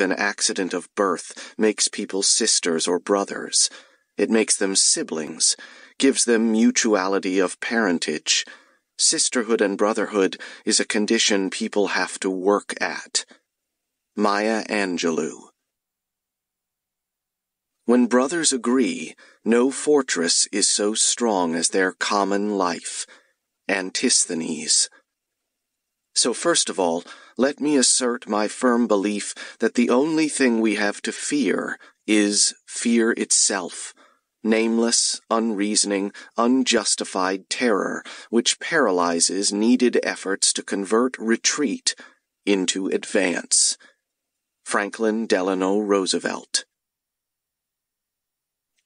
an accident of birth makes people sisters or brothers. It makes them siblings, gives them mutuality of parentage. Sisterhood and brotherhood is a condition people have to work at. Maya Angelou When brothers agree, no fortress is so strong as their common life. Antisthenes so first of all, let me assert my firm belief that the only thing we have to fear is fear itself. Nameless, unreasoning, unjustified terror, which paralyzes needed efforts to convert retreat into advance. Franklin Delano Roosevelt.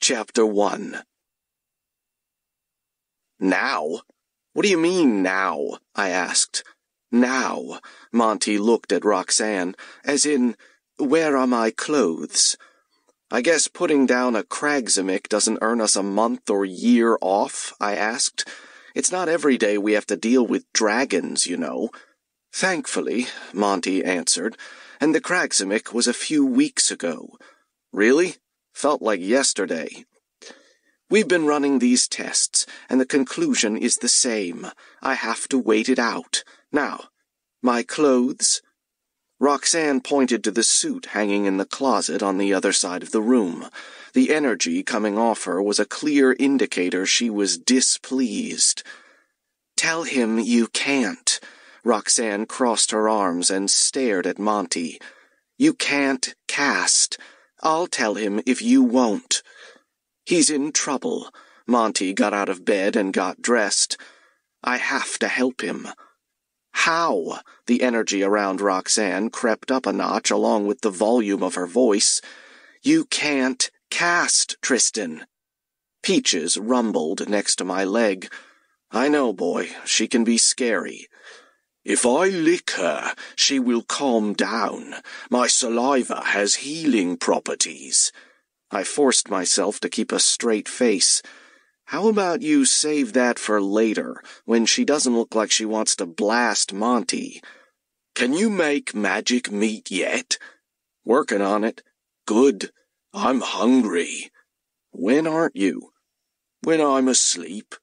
Chapter 1 Now? What do you mean, now? I asked now, Monty looked at Roxanne, as in, where are my clothes? I guess putting down a Kragzimic doesn't earn us a month or year off, I asked. It's not every day we have to deal with dragons, you know. Thankfully, Monty answered, and the Kragzimic was a few weeks ago. Really? Felt like yesterday. We've been running these tests, and the conclusion is the same. I have to wait it out. Now, my clothes? Roxanne pointed to the suit hanging in the closet on the other side of the room. The energy coming off her was a clear indicator she was displeased. Tell him you can't. Roxanne crossed her arms and stared at Monty. You can't cast. I'll tell him if you won't. He's in trouble. Monty got out of bed and got dressed. I have to help him how the energy around Roxanne crept up a notch along with the volume of her voice. You can't cast, Tristan. Peaches rumbled next to my leg. I know, boy, she can be scary. If I lick her, she will calm down. My saliva has healing properties. I forced myself to keep a straight face. How about you save that for later, when she doesn't look like she wants to blast Monty? Can you make magic meat yet? Working on it. Good. I'm hungry. When aren't you? When I'm asleep.